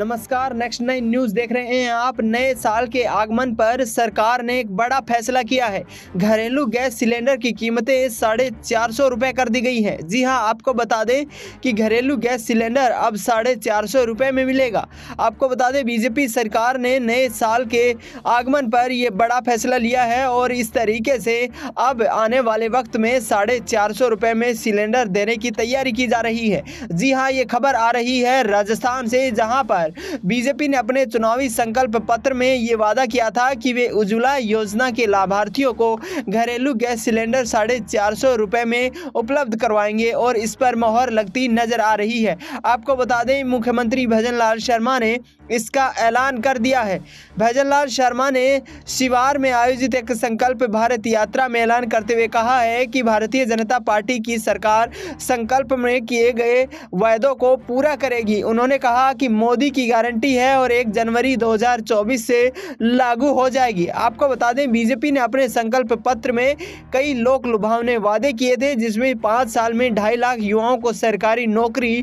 नमस्कार next nine news देख रहे हैं आप नए साल के आगमन पर सरकार ने एक बड़ा फैसला किया है घरेलू गैस सिलेंडर की कीमतें साढ़े चार सौ रुपये कर दी गई हैं जी हां आपको बता दें कि घरेलू गैस सिलेंडर अब साढ़े चार सौ रुपये में मिलेगा आपको बता दें बीजेपी सरकार ने नए साल के आगमन पर यह बड़ा फैसला लिया है और इस तरीके से अब आने वाले वक्त में साढ़े चार सौ रुपये में सिलेंडर देने की तैयारी की जा रही है जी हाँ ये खबर आ रही है राजस्थान से जहाँ पर पर बीजेपी ने अपने चुनावी संकल्प पत्र में ये वादा किया था कि वे उज्ज्वला योजना के लाभार्थियों को घरेलू गैस सिलेंडर साढ़े चार सौ रुपये में उपलब्ध करवाएंगे और इस पर मोहर लगती नजर आ रही है आपको बता दें मुख्यमंत्री भजन लाल शर्मा ने इसका ऐलान कर दिया है भजन लाल शर्मा ने शिवार में आयोजित एक संकल्प भारत यात्रा में ऐलान करते हुए कहा है कि भारतीय जनता पार्टी की सरकार संकल्प में किए गए वायदों को पूरा करेगी उन्होंने कहा कि मोदी की की गारंटी है और एक जनवरी 2024 से लागू हो जाएगी आपको बता दें बीजेपी ने अपने संकल्प पत्र में कई लोक लुभावने वादे किए थे जिसमें पाँच साल में ढाई लाख युवाओं को सरकारी नौकरी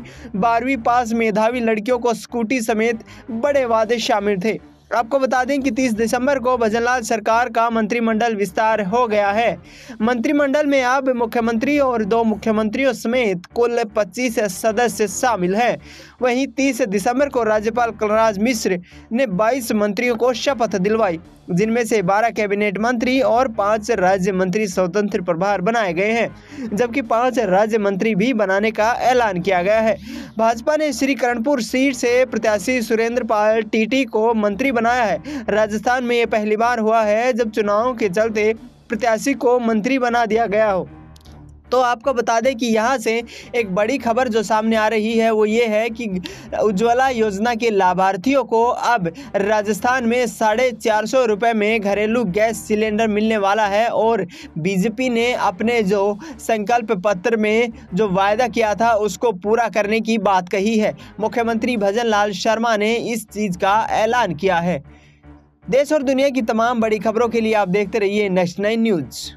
बारहवीं पास मेधावी लड़कियों को स्कूटी समेत बड़े वादे शामिल थे आपको बता दें कि 30 दिसंबर को भजनलाल सरकार का मंत्रिमंडल विस्तार हो गया है मंत्रिमंडल में अब मुख्यमंत्री और दो मुख्यमंत्रियों समेत कुल 25 सदस्य शामिल हैं वहीं 30 दिसंबर को राज्यपाल कलराज मिश्र ने 22 मंत्रियों को शपथ दिलवाई जिनमें से 12 कैबिनेट मंत्री और पांच राज्य मंत्री स्वतंत्र प्रभार बनाए गए हैं जबकि पांच राज्य मंत्री भी बनाने का ऐलान किया गया है भाजपा ने श्री करणपुर सीट से प्रत्याशी सुरेंद्र पाल टीटी को मंत्री बनाया है राजस्थान में ये पहली बार हुआ है जब चुनाव के चलते प्रत्याशी को मंत्री बना दिया गया हो तो आपको बता दें कि यहाँ से एक बड़ी खबर जो सामने आ रही है वो ये है कि उज्ज्वला योजना के लाभार्थियों को अब राजस्थान में साढ़े चार सौ रुपये में घरेलू गैस सिलेंडर मिलने वाला है और बीजेपी ने अपने जो संकल्प पत्र में जो वायदा किया था उसको पूरा करने की बात कही है मुख्यमंत्री भजन लाल शर्मा ने इस चीज़ का ऐलान किया है देश और दुनिया की तमाम बड़ी खबरों के लिए आप देखते रहिए नेक्स्ट नाइन न्यूज़